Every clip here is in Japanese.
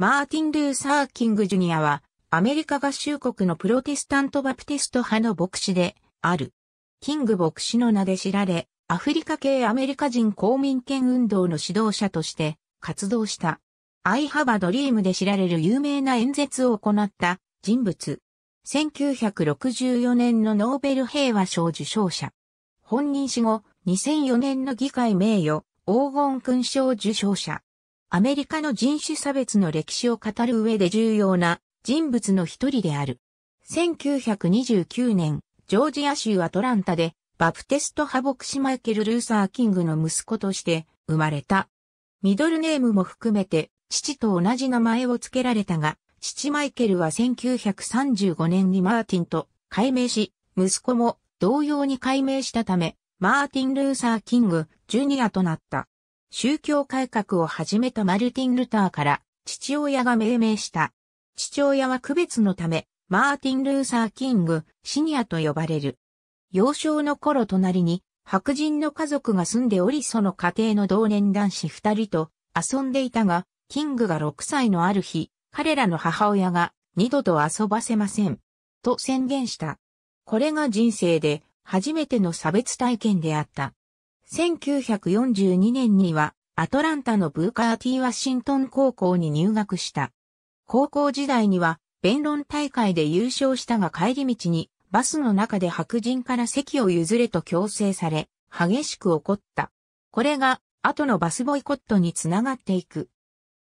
マーティン・ルーサー・キング・ジュニアは、アメリカ合衆国のプロテスタント・バプティスト派の牧師で、ある。キング牧師の名で知られ、アフリカ系アメリカ人公民権運動の指導者として活動した。アイハバドリームで知られる有名な演説を行った人物。1964年のノーベル平和賞受賞者。本人死後、2004年の議会名誉、黄金勲章受賞者。アメリカの人種差別の歴史を語る上で重要な人物の一人である。1929年、ジョージア州アトランタで、バプテスト派牧師マイケル・ルーサー・キングの息子として生まれた。ミドルネームも含めて、父と同じ名前を付けられたが、父マイケルは1935年にマーティンと改名し、息子も同様に改名したため、マーティン・ルーサー・キング・ジュニアとなった。宗教改革を始めたマルティン・ルターから父親が命名した。父親は区別のため、マーティン・ルーサー・キング、シニアと呼ばれる。幼少の頃隣に白人の家族が住んでおりその家庭の同年男子二人と遊んでいたが、キングが6歳のある日、彼らの母親が二度と遊ばせません。と宣言した。これが人生で初めての差別体験であった。1942年にはアトランタのブーカーテー・ワシントン高校に入学した。高校時代には弁論大会で優勝したが帰り道にバスの中で白人から席を譲れと強制され、激しく怒った。これが後のバスボイコットにつながっていく。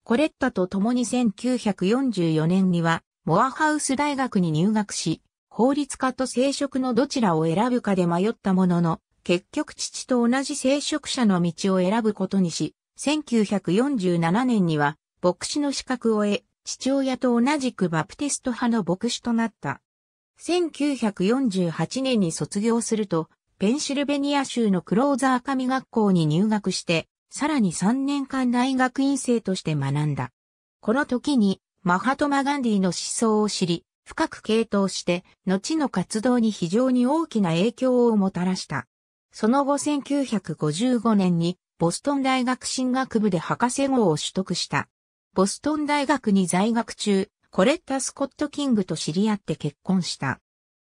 コレッタと共に1944年にはモアハウス大学に入学し、法律家と生殖のどちらを選ぶかで迷ったものの、結局父と同じ聖職者の道を選ぶことにし、1947年には牧師の資格を得、父親と同じくバプテスト派の牧師となった。1948年に卒業すると、ペンシルベニア州のクローザー神学校に入学して、さらに3年間大学院生として学んだ。この時に、マハトマ・ガンディの思想を知り、深く傾倒して、後の活動に非常に大きな影響をもたらした。その後1955年にボストン大学進学部で博士号を取得した。ボストン大学に在学中、コレッタ・スコット・キングと知り合って結婚した。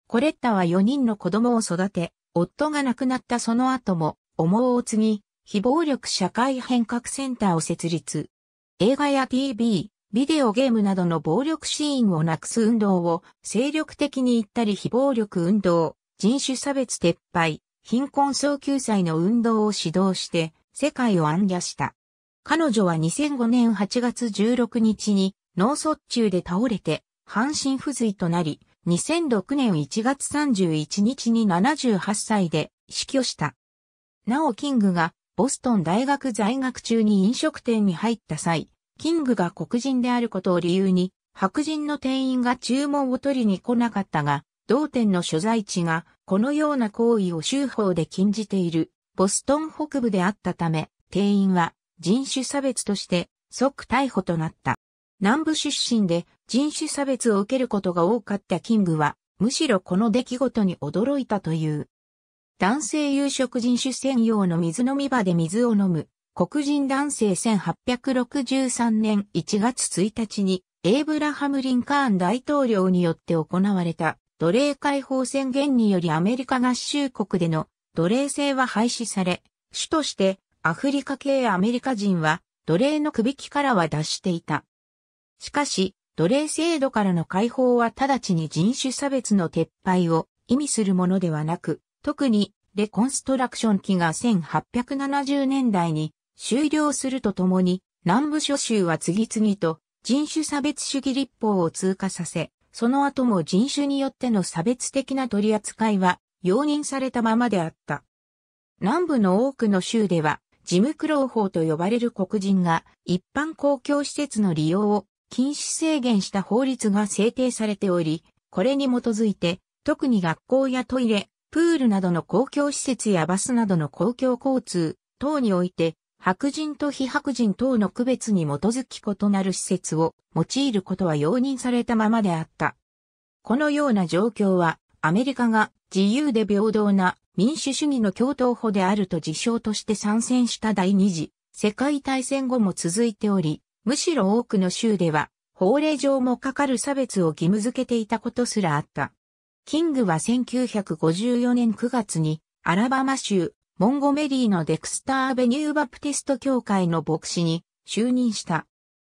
コレッタは4人の子供を育て、夫が亡くなったその後も、思うを継ぎ、非暴力社会変革センターを設立。映画や TV、ビデオゲームなどの暴力シーンをなくす運動を精力的に言ったり非暴力運動、人種差別撤廃、貧困層救済の運動を指導して、世界を暗夜した。彼女は2005年8月16日に脳卒中で倒れて、半身不随となり、2006年1月31日に78歳で死去した。なおキングがボストン大学在学中に飲食店に入った際、キングが黒人であることを理由に、白人の店員が注文を取りに来なかったが、同店の所在地がこのような行為を州法で禁じているボストン北部であったため、店員は人種差別として即逮捕となった。南部出身で人種差別を受けることが多かったキングは、むしろこの出来事に驚いたという。男性有色人種専用の水飲み場で水を飲む、黒人男性1863年1月1日に、エイブラハム・リンカーン大統領によって行われた奴隷解放宣言によりアメリカ合衆国での奴隷制は廃止され、主としてアフリカ系アメリカ人は奴隷の首輝からは脱していた。しかし、奴隷制度からの解放は直ちに人種差別の撤廃を意味するものではなく、特にレコンストラクション期が1870年代に終了するとともに、南部諸州は次々と人種差別主義立法を通過させ、その後も人種によっての差別的な取り扱いは容認されたままであった。南部の多くの州では、ジムクロー法と呼ばれる黒人が一般公共施設の利用を禁止制限した法律が制定されており、これに基づいて、特に学校やトイレ、プールなどの公共施設やバスなどの公共交通等において、白人と非白人等の区別に基づき異なる施設を用いることは容認されたままであった。このような状況は、アメリカが自由で平等な民主主義の共闘法であると自称として参戦した第二次世界大戦後も続いており、むしろ多くの州では法令上もかかる差別を義務づけていたことすらあった。キングは1954年9月にアラバマ州モンゴメリーのデクスター・ベニュー・バプティスト教会の牧師に就任した。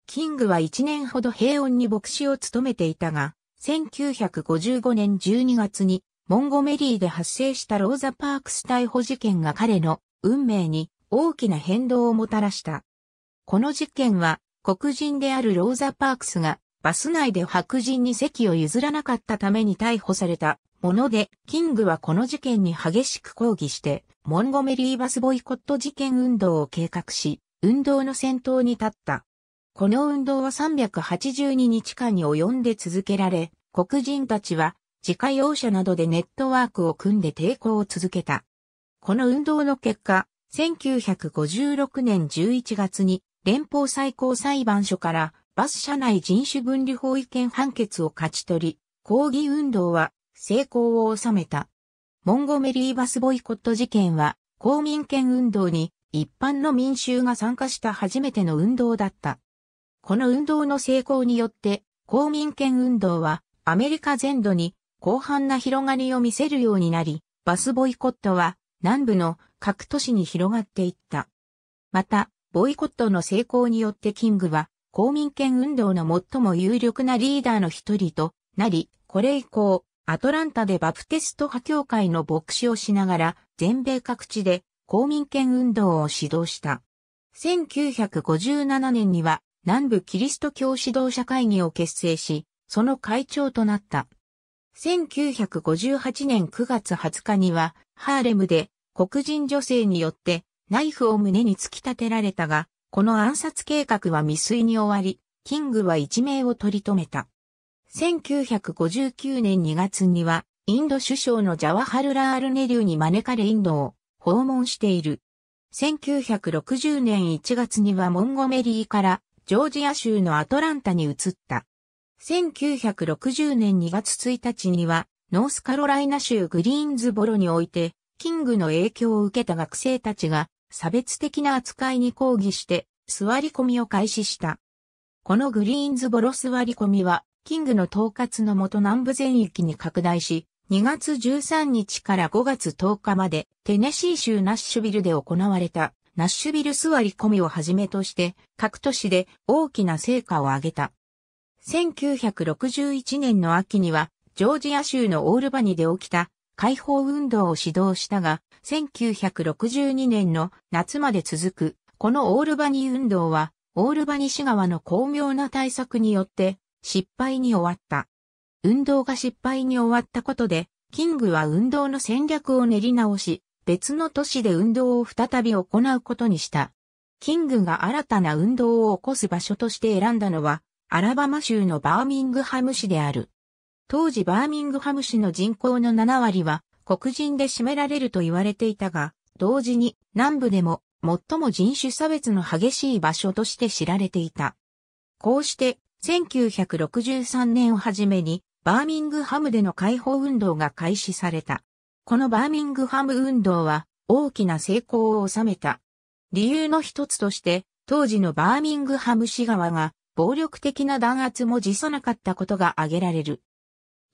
キングは1年ほど平穏に牧師を務めていたが、1955年12月にモンゴメリーで発生したローザ・パークス逮捕事件が彼の運命に大きな変動をもたらした。この事件は黒人であるローザ・パークスがバス内で白人に席を譲らなかったために逮捕されたもので、キングはこの事件に激しく抗議して、モンゴメリーバスボイコット事件運動を計画し、運動の先頭に立った。この運動は382日間に及んで続けられ、黒人たちは自家用車などでネットワークを組んで抵抗を続けた。この運動の結果、1956年11月に連邦最高裁判所からバス車内人種分離法違憲判決を勝ち取り、抗議運動は成功を収めた。モンゴメリーバスボイコット事件は、公民権運動に一般の民衆が参加した初めての運動だった。この運動の成功によって、公民権運動はアメリカ全土に広範な広がりを見せるようになり、バスボイコットは南部の各都市に広がっていった。また、ボイコットの成功によってキングは公民権運動の最も有力なリーダーの一人となり、これ以降、アトランタでバプテスト派教会の牧師をしながら、全米各地で公民権運動を指導した。1957年には南部キリスト教指導者会議を結成し、その会長となった。1958年9月20日には、ハーレムで黒人女性によってナイフを胸に突き立てられたが、この暗殺計画は未遂に終わり、キングは一命を取り留めた。1959年2月には、インド首相のジャワハルラールネリューに招かれインドを訪問している。1960年1月にはモンゴメリーからジョージア州のアトランタに移った。1960年2月1日にはノースカロライナ州グリーンズボロにおいてキングの影響を受けた学生たちが差別的な扱いに抗議して座り込みを開始した。このグリーンズボロ座り込みはキングの統括のもと南部全域に拡大し、2月13日から5月10日までテネシー州ナッシュビルで行われたナッシュビル座り込みをはじめとして各都市で大きな成果を上げた。1961年の秋にはジョージア州のオールバニで起きた解放運動を指導したが、1962年の夏まで続くこのオールバニ運動はオールバニ市側の巧妙な対策によって失敗に終わった。運動が失敗に終わったことで、キングは運動の戦略を練り直し、別の都市で運動を再び行うことにした。キングが新たな運動を起こす場所として選んだのは、アラバマ州のバーミングハム市である。当時バーミングハム市の人口の7割は黒人で占められると言われていたが、同時に南部でも最も人種差別の激しい場所として知られていた。こうして1963年をはじめに、バーミングハムでの解放運動が開始された。このバーミングハム運動は大きな成功を収めた。理由の一つとして、当時のバーミングハム市側が暴力的な弾圧も辞さなかったことが挙げられる。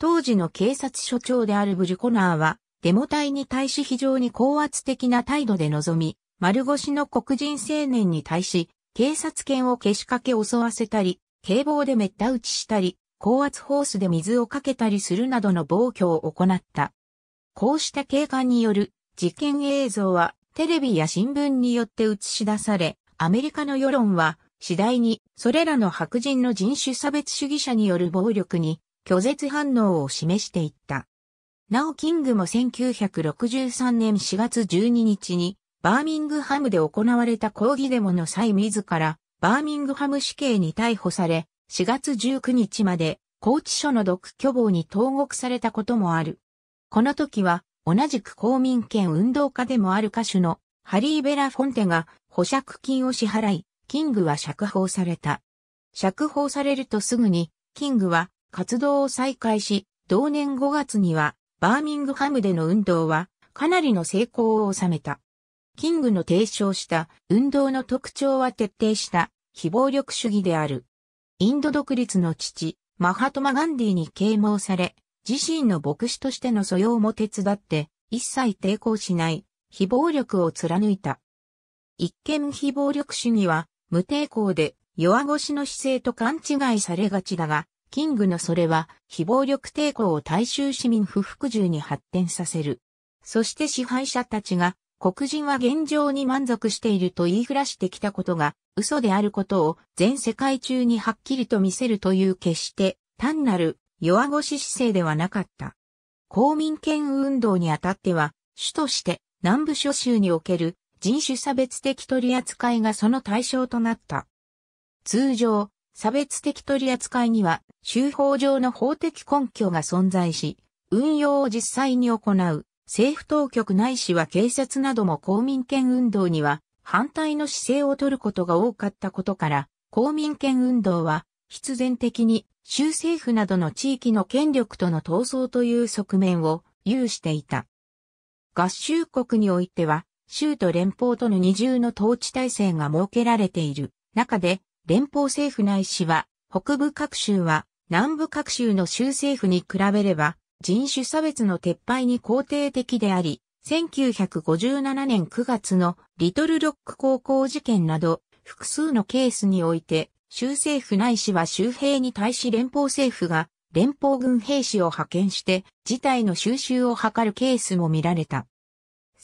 当時の警察署長であるブルコナーは、デモ隊に対し非常に高圧的な態度で臨み、丸腰の黒人青年に対し、警察犬をけしかけ襲わせたり、警棒でめった打ちしたり、高圧ホースで水をかけたりするなどの暴挙を行った。こうした警官による事件映像はテレビや新聞によって映し出され、アメリカの世論は次第にそれらの白人の人種差別主義者による暴力に拒絶反応を示していった。なおキングも1963年4月12日にバーミングハムで行われた抗議デモの際自らバーミングハム死刑に逮捕され、4月19日まで、拘置所の独居房に投獄されたこともある。この時は、同じく公民権運動家でもある歌手のハリー・ベラ・フォンテが保釈金を支払い、キングは釈放された。釈放されるとすぐに、キングは活動を再開し、同年5月には、バーミングハムでの運動は、かなりの成功を収めた。キングの提唱した運動の特徴は徹底した非暴力主義である。インド独立の父、マハトマ・ガンディに啓蒙され、自身の牧師としての素養も手伝って、一切抵抗しない、非暴力を貫いた。一見非暴力主義は、無抵抗で、弱腰の姿勢と勘違いされがちだが、キングのそれは、非暴力抵抗を大衆市民不服従に発展させる。そして支配者たちが黒人は現状に満足していると言いふらしてきたことが嘘であることを全世界中にはっきりと見せるという決して単なる弱腰姿勢ではなかった。公民権運動にあたっては主として南部諸州における人種差別的取り扱いがその対象となった。通常、差別的取り扱いには、州法上の法的根拠が存在し、運用を実際に行う政府当局ないしは警察なども公民権運動には反対の姿勢を取ることが多かったことから、公民権運動は必然的に州政府などの地域の権力との闘争という側面を有していた。合衆国においては、州と連邦との二重の統治体制が設けられている中で、連邦政府内市は、北部各州は南部各州の州政府に比べれば人種差別の撤廃に肯定的であり、1957年9月のリトルロック高校事件など複数のケースにおいて、州政府内市は州兵に対し連邦政府が連邦軍兵士を派遣して事態の収拾を図るケースも見られた。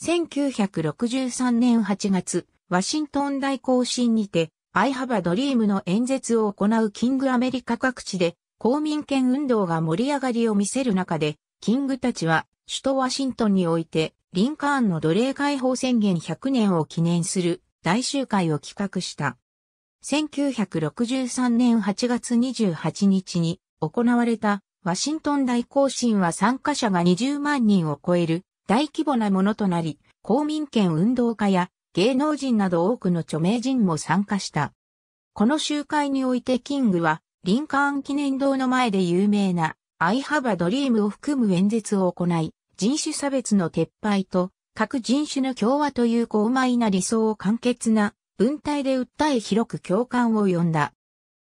1963年8月、ワシントン大行進にて、アイハバドリームの演説を行うキングアメリカ各地で公民権運動が盛り上がりを見せる中で、キングたちは首都ワシントンにおいて、リンカーンの奴隷解放宣言100年を記念する大集会を企画した。1963年8月28日に行われたワシントン大行進は参加者が20万人を超える大規模なものとなり、公民権運動家や芸能人など多くの著名人も参加した。この集会においてキングはリンカーン記念堂の前で有名なアイハバドリームを含む演説を行い、人種差別の撤廃と各人種の共和という高邁な理想を簡潔な文体で訴え広く共感を呼んだ。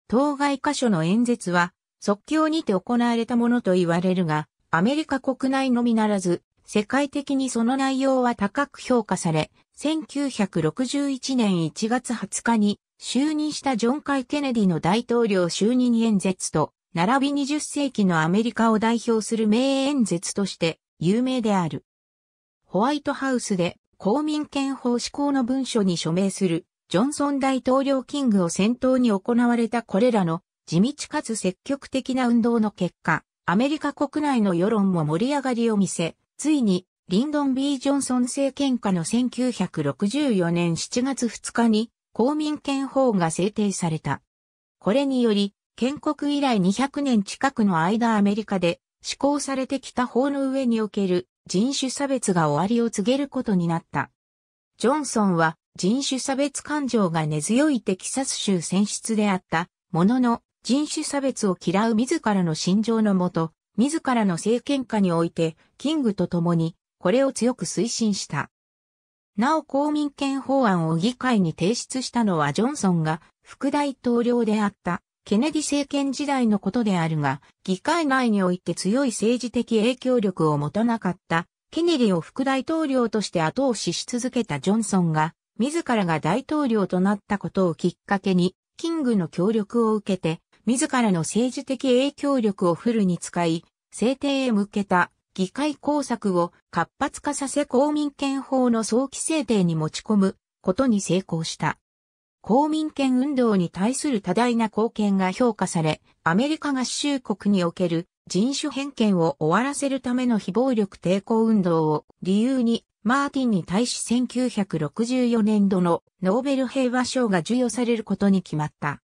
当該箇所の演説は即興にて行われたものと言われるが、アメリカ国内のみならず、世界的にその内容は高く評価され、1961年1月20日に就任したジョン・カイ・ケネディの大統領就任演説と、並び20世紀のアメリカを代表する名演説として有名である。ホワイトハウスで公民権法施行の文書に署名するジョンソン大統領キングを先頭に行われたこれらの地道かつ積極的な運動の結果、アメリカ国内の世論も盛り上がりを見せ、ついにリンドン・ B・ ジョンソン政権下の1964年7月2日に公民権法が制定された。これにより、建国以来200年近くの間アメリカで施行されてきた法の上における人種差別が終わりを告げることになった。ジョンソンは人種差別感情が根強いテキサス州選出であったものの人種差別を嫌う自らの心情のもと、自らの政権下においてキングと共にこれを強く推進した。なお公民権法案を議会に提出したのはジョンソンが副大統領であったケネディ政権時代のことであるが、議会内において強い政治的影響力を持たなかったケネディを副大統領として後押しし続けたジョンソンが、自らが大統領となったことをきっかけに、キングの協力を受けて、自らの政治的影響力をフルに使い、制定へ向けた議会工作を活発化させ公民権法の早期制定に持ち込むことに成功した。公民権運動に対する多大な貢献が評価され、アメリカ合衆国における人種偏見を終わらせるための非暴力抵抗運動を理由にマーティンに対し1964年度のノーベル平和賞が授与されることに決まった。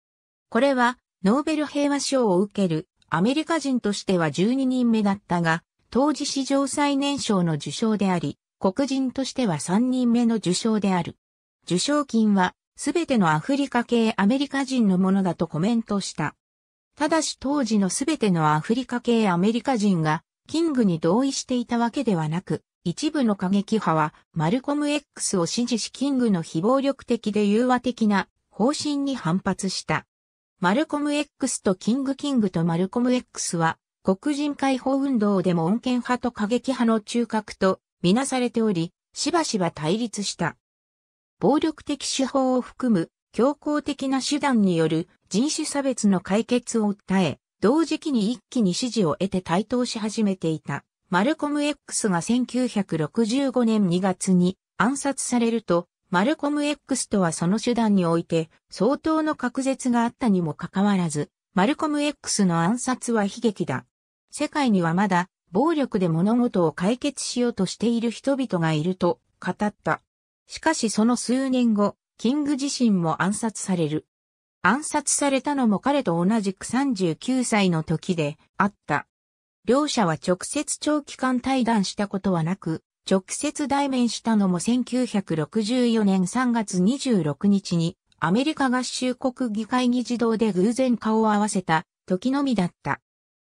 これはノーベル平和賞を受けるアメリカ人としては12人目だったが、当時史上最年少の受賞であり、黒人としては3人目の受賞である。受賞金は、すべてのアフリカ系アメリカ人のものだとコメントした。ただし当時のすべてのアフリカ系アメリカ人が、キングに同意していたわけではなく、一部の過激派はマルコム X を支持しキングの非暴力的で融和的な方針に反発した。マルコム X とキングキングとマルコム X は黒人解放運動でも穏健派と過激派の中核とみなされており、しばしば対立した。暴力的手法を含む強硬的な手段による人種差別の解決を訴え、同時期に一気に支持を得て台頭し始めていた。マルコム X が1965年2月に暗殺されると、マルコム X とはその手段において相当の隔絶があったにもかかわらず、マルコム X の暗殺は悲劇だ。世界にはまだ暴力で物事を解決しようとしている人々がいると語った。しかしその数年後、キング自身も暗殺される。暗殺されたのも彼と同じく39歳の時であった。両者は直接長期間対談したことはなく、直接対面したのも1964年3月26日にアメリカ合衆国議会議事堂で偶然顔を合わせた時のみだった。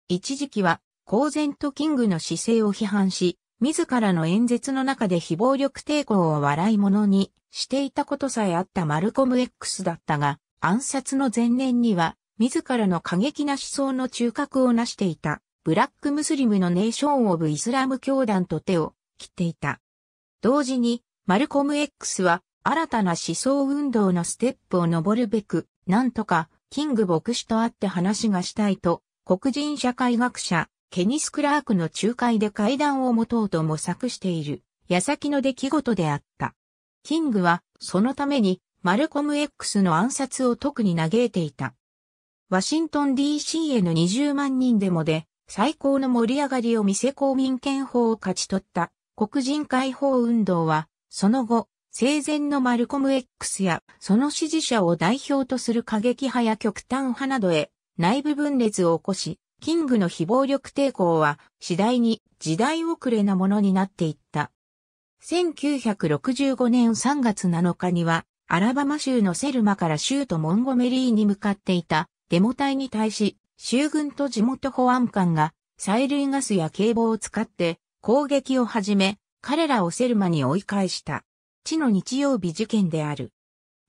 一時期は公然とキングの姿勢を批判し、自らの演説の中で非暴力抵抗を笑い物にしていたことさえあったマルコム X だったが、暗殺の前年には、自らの過激な思想の中核を成していた、ブラックムスリムのネーション・オブ・イスラム教団と手を切っていた。同時に、マルコム X は、新たな思想運動のステップを登るべく、なんとか、キング牧師と会って話がしたいと、黒人社会学者、ケニス・クラークの仲介で会談を持とうと模索している、矢先の出来事であった。キングは、そのために、マルコム X の暗殺を特に嘆いていた。ワシントン DC への20万人デモで、最高の盛り上がりを見せ公民権法を勝ち取った黒人解放運動は、その後、生前のマルコム X やその支持者を代表とする過激派や極端派などへ内部分裂を起こし、キングの非暴力抵抗は次第に時代遅れなものになっていった。1965年3月7日には、アラバマ州のセルマから州都モンゴメリーに向かっていたデモ隊に対し、州軍と地元保安官が催涙ガスや警棒を使って攻撃を始め、彼らをセルマに追い返した。地の日曜日事件である。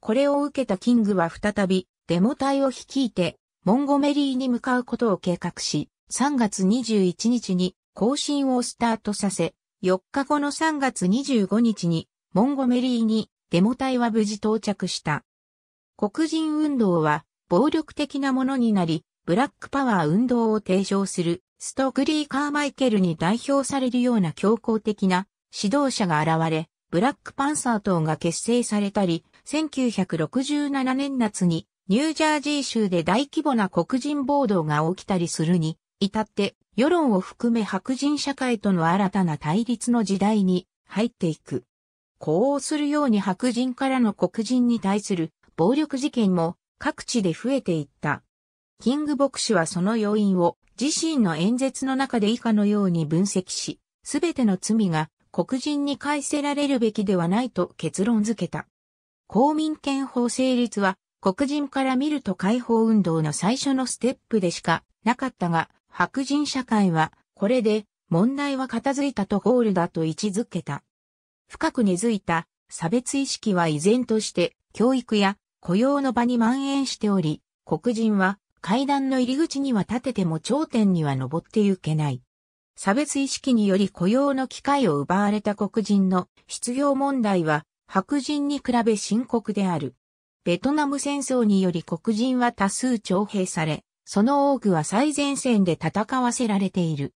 これを受けたキングは再びデモ隊を率いてモンゴメリーに向かうことを計画し、3月21日に更新をスタートさせ、4日後の3月25日にモンゴメリーにデモ隊は無事到着した。黒人運動は暴力的なものになり、ブラックパワー運動を提唱するストグリー・カーマイケルに代表されるような強硬的な指導者が現れ、ブラックパンサー等が結成されたり、1967年夏にニュージャージー州で大規模な黒人暴動が起きたりするに、至って世論を含め白人社会との新たな対立の時代に入っていく。呼応するように白人からの黒人に対する暴力事件も各地で増えていった。キング牧師はその要因を自身の演説の中で以下のように分析し、すべての罪が黒人に返せられるべきではないと結論付けた。公民権法成立は黒人から見ると解放運動の最初のステップでしかなかったが、白人社会は、これで問題は片付いたとゴールだと位置づけた。深く根付いた差別意識は依然として教育や雇用の場に蔓延しており、黒人は階段の入り口には立てても頂点には登ってゆけない。差別意識により雇用の機会を奪われた黒人の失業問題は白人に比べ深刻である。ベトナム戦争により黒人は多数徴兵され、その多くは最前線で戦わせられている。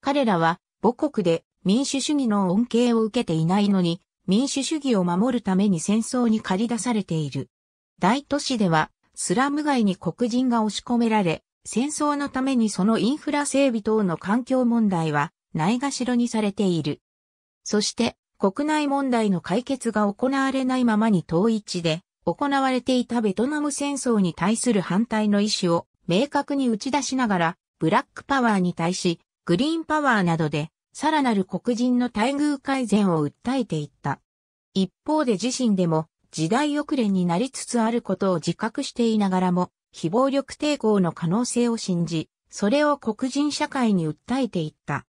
彼らは母国で民主主義の恩恵を受けていないのに、民主主義を守るために戦争に駆り出されている。大都市ではスラム街に黒人が押し込められ、戦争のためにそのインフラ整備等の環境問題はないがしろにされている。そして国内問題の解決が行われないままに統一で行われていたベトナム戦争に対する反対の意思を明確に打ち出しながら、ブラックパワーに対し、グリーンパワーなどで、さらなる黒人の待遇改善を訴えていった。一方で自身でも、時代遅れになりつつあることを自覚していながらも、非暴力抵抗の可能性を信じ、それを黒人社会に訴えていった。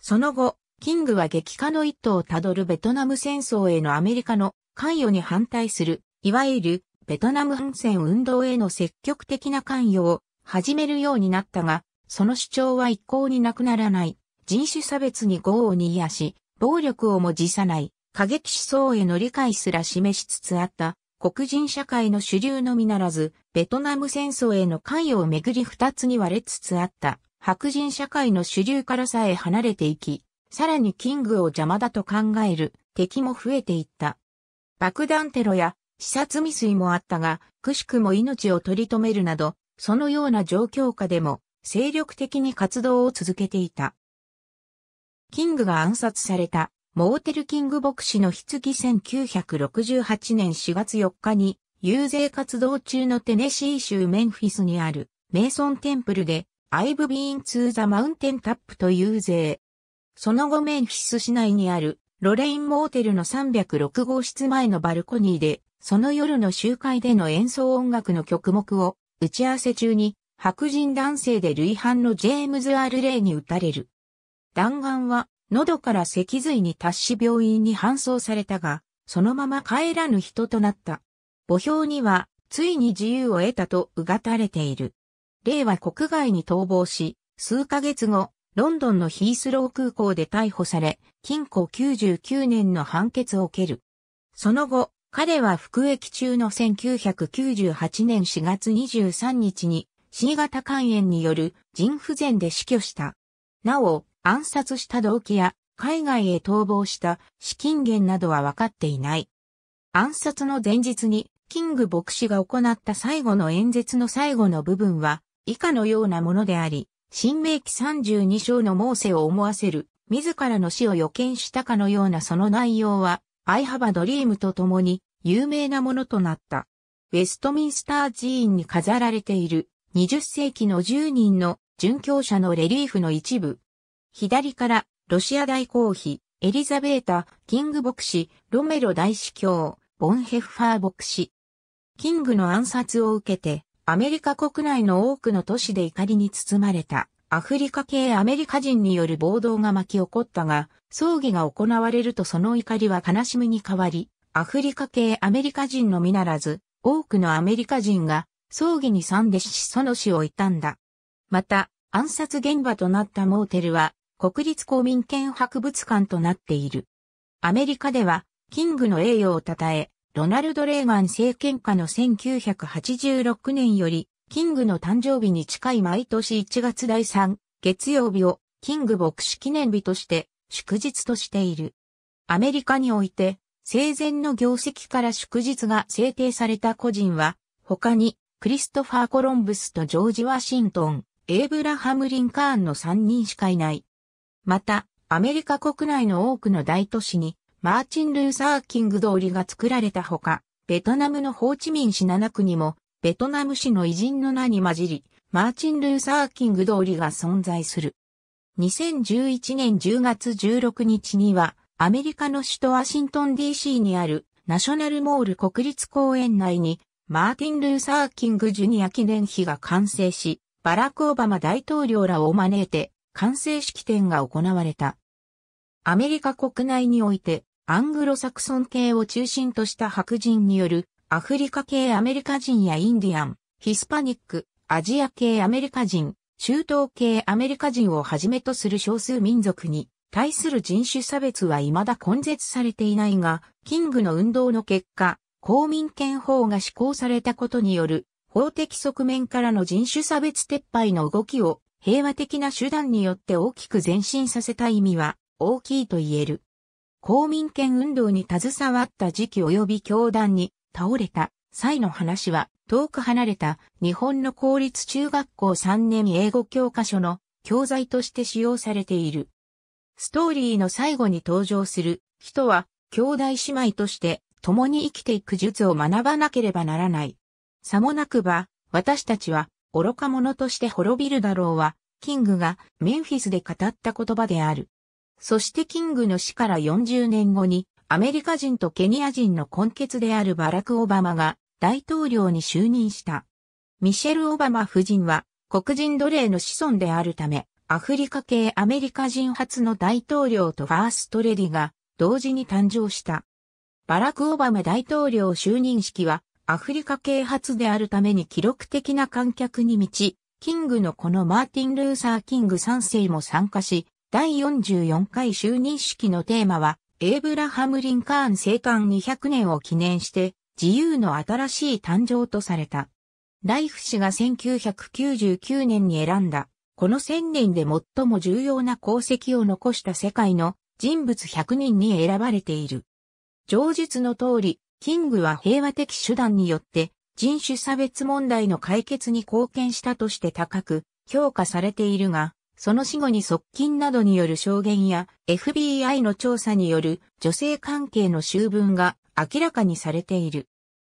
その後、キングは激化の一途をたどるベトナム戦争へのアメリカの関与に反対するいわゆるベトナム反戦運動への積極的な関与を始めるようになったが、その主張は一向になくならない、人種差別に業を煮やし、暴力をも辞さない、過激思想への理解すら示しつつあった、黒人社会の主流のみならず、ベトナム戦争への関与をめぐり二つに割れつつあった、白人社会の主流からさえ離れていき、さらにキングを邪魔だと考える敵も増えていった。爆弾テロや視察未遂もあったが、くしくも命を取り留めるなど、そのような状況下でも、精力的に活動を続けていた。キングが暗殺された、モーテル・キング牧師の棺1968年4月4日に、遊説活動中のテネシー州メンフィスにある、メイソンテンプルで、I've been to the mountain tap と遊説。その後メンフィス市内にある、ロレインモーテルの306号室前のバルコニーで、その夜の集会での演奏音楽の曲目を、打ち合わせ中に、白人男性で類犯のジェームズ・アール・レイに撃たれる。弾丸は、喉から脊髄に達し病院に搬送されたが、そのまま帰らぬ人となった。墓標には、ついに自由を得たとうがたれている。レイは国外に逃亡し、数ヶ月後、ロンドンのヒースロー空港で逮捕され、禁錮99年の判決を受ける。その後、彼は服役中の1998年4月23日に C 型肝炎による腎不全で死去した。なお、暗殺した動機や海外へ逃亡した資金源などは分かっていない。暗殺の前日にキング牧師が行った最後の演説の最後の部分は以下のようなものであり、新明期32章のモーセを思わせる自らの死を予見したかのようなその内容はアイハバドリームと共に有名なものとなった。ウェストミンスター寺院に飾られている20世紀の10人の殉教者のレリーフの一部。左からロシア大公妃、エリザベータ、キング牧師、ロメロ大司教、ボンヘッファー牧師。キングの暗殺を受けて、アメリカ国内の多くの都市で怒りに包まれた。アフリカ系アメリカ人による暴動が巻き起こったが、葬儀が行われるとその怒りは悲しみに変わり、アフリカ系アメリカ人のみならず、多くのアメリカ人が葬儀に参列しその死を悼んだ。また、暗殺現場となったモーテルは、国立公民権博物館となっている。アメリカでは、キングの栄誉を称え、ロナルド・レーガン政権下の1986年より、キングの誕生日に近い毎年1月第3月曜日をキング牧師記念日として祝日としている。アメリカにおいて生前の業績から祝日が制定された個人は他にクリストファー・コロンブスとジョージ・ワシントン、エイブラハム・リンカーンの3人しかいない。また、アメリカ国内の多くの大都市にマーチン・ルーサー・キング通りが作られたほか、ベトナムのホーチミン市7区にもベトナム市の偉人の名に混じり、マーチン・ルーサー・キング通りが存在する。2011年10月16日には、アメリカの首都ワシントン DC にあるナショナルモール国立公園内に、マーティン・ルーサー・キング・ジュニア記念碑が完成し、バラク・オバマ大統領らを招いて、完成式典が行われた。アメリカ国内において、アングロサクソン系を中心とした白人によるアフリカ系アメリカ人やインディアン、ヒスパニック、アジア系アメリカ人、中東系アメリカ人をはじめとする少数民族に対する人種差別は未だ根絶されていないが、キングの運動の結果、公民権法が施行されたことによる法的側面からの人種差別撤廃の動きを平和的な手段によって大きく前進させた意味は大きいと言える。公民権運動に携わった時期及び教団に倒れた際の話は遠く離れた日本の公立中学校3年英語教科書の教材として使用されている。ストーリーの最後に登場する人は兄弟姉妹として共に生きていく術を学ばなければならない。さもなくば私たちは愚か者として滅びるだろうはキングがメンフィスで語った言葉である。そしてキングの死から40年後にアメリカ人とケニア人の根血であるバラク・オバマが大統領に就任した。ミシェル・オバマ夫人は黒人奴隷の子孫であるため、アフリカ系アメリカ人初の大統領とファーストレディが同時に誕生した。バラク・オバマ大統領就任式はアフリカ系初であるために記録的な観客に満ち、キングのこのマーティン・ルーサー・キング3世も参加し、第44回就任式のテーマはエイブラハム・リンカーン生誕200年を記念して、自由の新しい誕生とされた。ライフ氏が1999年に選んだ、この1000年で最も重要な功績を残した世界の人物100人に選ばれている。上述の通り、キングは平和的手段によって人種差別問題の解決に貢献したとして高く評価されているが、その死後に側近などによる証言や FBI の調査による女性関係の修文が明らかにされている。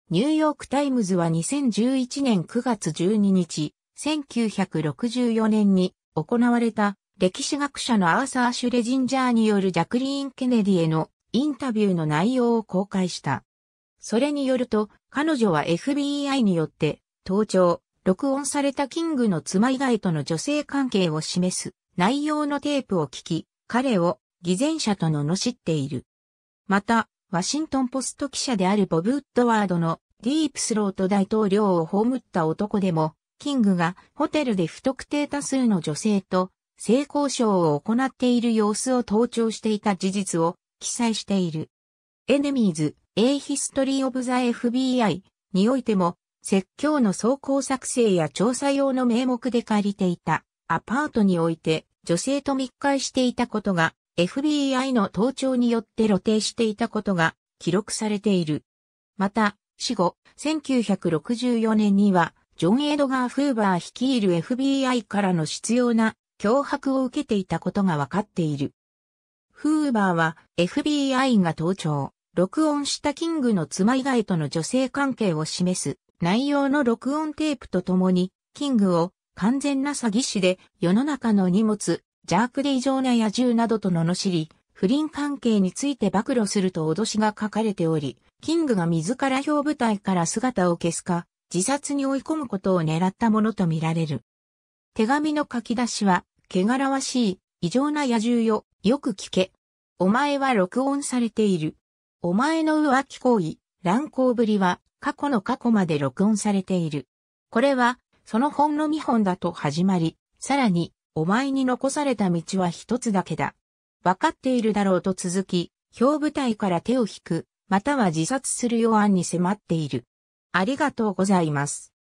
ニューヨークタイムズは2011年9月12日、1964年に行われた歴史学者のアーサー・シュレジンジャーによるジャクリーン・ケネディへのインタビューの内容を公開した。それによると、彼女は FBI によって、盗聴、録音されたキングの妻以外との女性関係を示す内容のテープを聞き、彼を偽善者と罵っている。また、ワシントンポスト記者であるボブ・ウッドワードのディープスロート大統領を葬った男でも、キングがホテルで不特定多数の女性と性交渉を行っている様子を盗聴していた事実を記載している。エネミーズ、A History of the FBI においても、説教の走行作成や調査用の名目で借りていたアパートにおいて女性と密会していたことが FBI の盗聴によって露呈していたことが記録されている。また、死後、1964年には、ジョン・エドガー・フーバー率いる FBI からの必要な脅迫を受けていたことが分かっている。フーバーは FBI が盗聴、録音したキングの妻以外との女性関係を示す内容の録音テープとともに、キングを完全な詐欺師で世の中の荷物、ジャークで異常な野獣などと罵り、不倫関係について暴露すると脅しが書かれており、キングが自ら表舞台から姿を消すか、自殺に追い込むことを狙ったものとみられる。手紙の書き出しは、汚らわしい、異常な野獣よ、よく聞け。お前は録音されている。お前の浮気行為、乱行ぶりは、過去の過去まで録音されている。これは、その本の見本だと始まり、さらに、お前に残された道は一つだけだ。わかっているだろうと続き、表舞台から手を引く、または自殺する予案に迫っている。ありがとうございます。